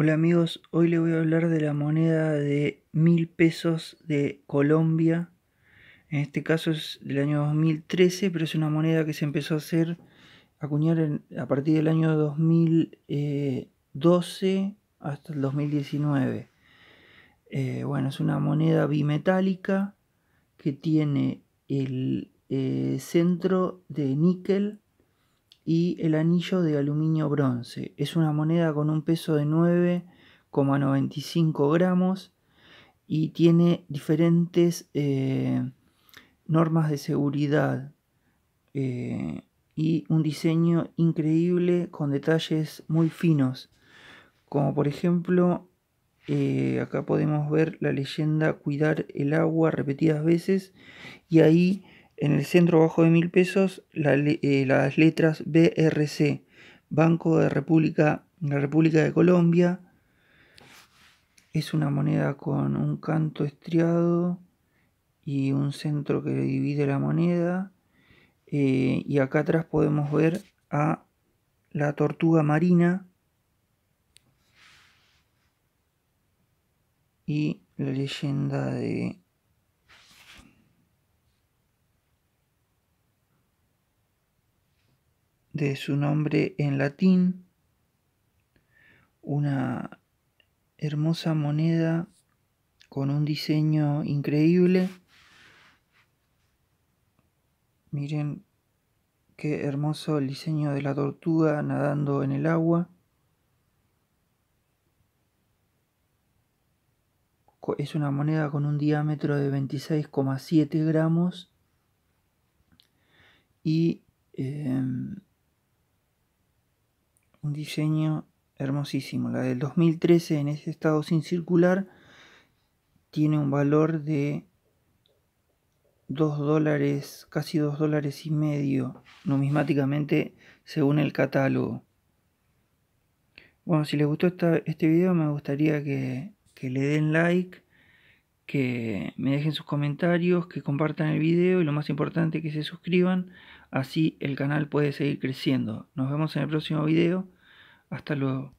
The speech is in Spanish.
Hola amigos, hoy les voy a hablar de la moneda de mil pesos de Colombia. En este caso es del año 2013, pero es una moneda que se empezó a hacer, acuñar a partir del año 2012 hasta el 2019. Eh, bueno, es una moneda bimetálica que tiene el eh, centro de níquel y el anillo de aluminio bronce. Es una moneda con un peso de 9,95 gramos y tiene diferentes eh, normas de seguridad eh, y un diseño increíble con detalles muy finos. Como por ejemplo, eh, acá podemos ver la leyenda cuidar el agua repetidas veces y ahí en el centro bajo de mil pesos, eh, las letras BRC, Banco de República, la República de Colombia. Es una moneda con un canto estriado y un centro que divide la moneda. Eh, y acá atrás podemos ver a la tortuga marina y la leyenda de de su nombre en latín, una hermosa moneda con un diseño increíble. Miren qué hermoso el diseño de la tortuga nadando en el agua. Es una moneda con un diámetro de 26,7 gramos y em, un diseño hermosísimo. La del 2013 en ese estado sin circular tiene un valor de 2 dólares, casi 2 dólares y medio numismáticamente según el catálogo. Bueno, si les gustó este video me gustaría que, que le den like que me dejen sus comentarios, que compartan el video y lo más importante que se suscriban, así el canal puede seguir creciendo. Nos vemos en el próximo video. Hasta luego.